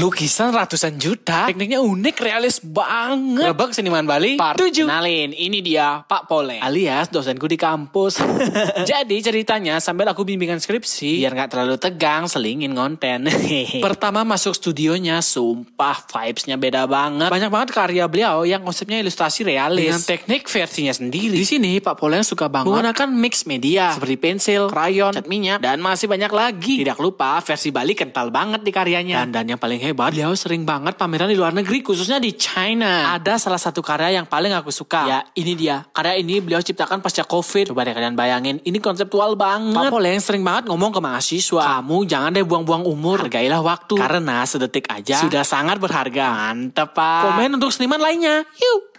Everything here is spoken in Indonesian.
Lukisan ratusan juta. Tekniknya unik, realis banget. Rebek Seniman Bali Part 7. Nalin, ini dia Pak Pole. Alias dosenku di kampus. Jadi ceritanya sambil aku bimbingan skripsi. Biar gak terlalu tegang, selingin konten. Pertama masuk studionya, sumpah vibesnya beda banget. Banyak banget karya beliau yang konsepnya ilustrasi realis. Dengan teknik versinya sendiri. Di sini Pak Pole yang suka banget menggunakan mix media. Seperti pensil, crayon, cat minyak, dan masih banyak lagi. Tidak lupa versi Bali kental banget di karyanya. Dan, dan yang paling hebat hebat, eh, beliau sering banget pameran di luar negeri, khususnya di China. Ada salah satu karya yang paling aku suka. Ya, ini dia. Karya ini beliau ciptakan pasca COVID. Coba deh kalian bayangin, ini konseptual banget. Pak yang sering banget ngomong ke mahasiswa, kamu jangan deh buang-buang umur, hargailah waktu. Karena sedetik aja sudah sangat berharga. Mantep, Pak. Komen untuk seniman lainnya. Yuk!